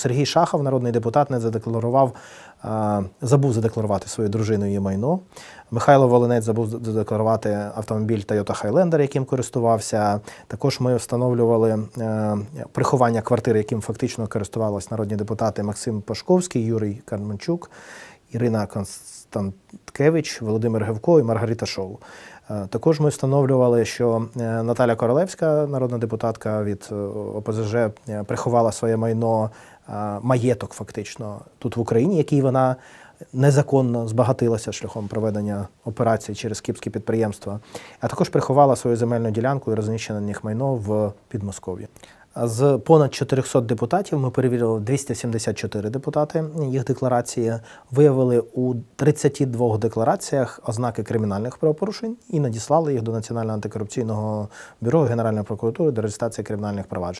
Сергій Шахов, народний депутат, не задекларував, е, забув задекларувати свою дружину її майно. Михайло Волинець забув задекларувати автомобіль Toyota Highlander, яким користувався. Також ми встановлювали е, приховання квартири, яким фактично користувалися народні депутати Максим Пашковський, Юрій Карманчук Ірина Константкевич, Володимир Гевко і Маргарита Шоу. Е, також ми встановлювали, що е, Наталя Королевська, народна депутатка від е, ОПЗЖ, приховала своє майно маєток, фактично, тут в Україні, який вона незаконно збагатилася шляхом проведення операції через кіпські підприємства, а також приховала свою земельну ділянку і розміщене на них майно в Підмосков'ї. З понад 400 депутатів ми перевірили 274 депутати. Їх декларації виявили у 32 деклараціях ознаки кримінальних правопорушень і надіслали їх до Національного антикорупційного бюро Генеральної прокуратури до реєстрації кримінальних проваджень.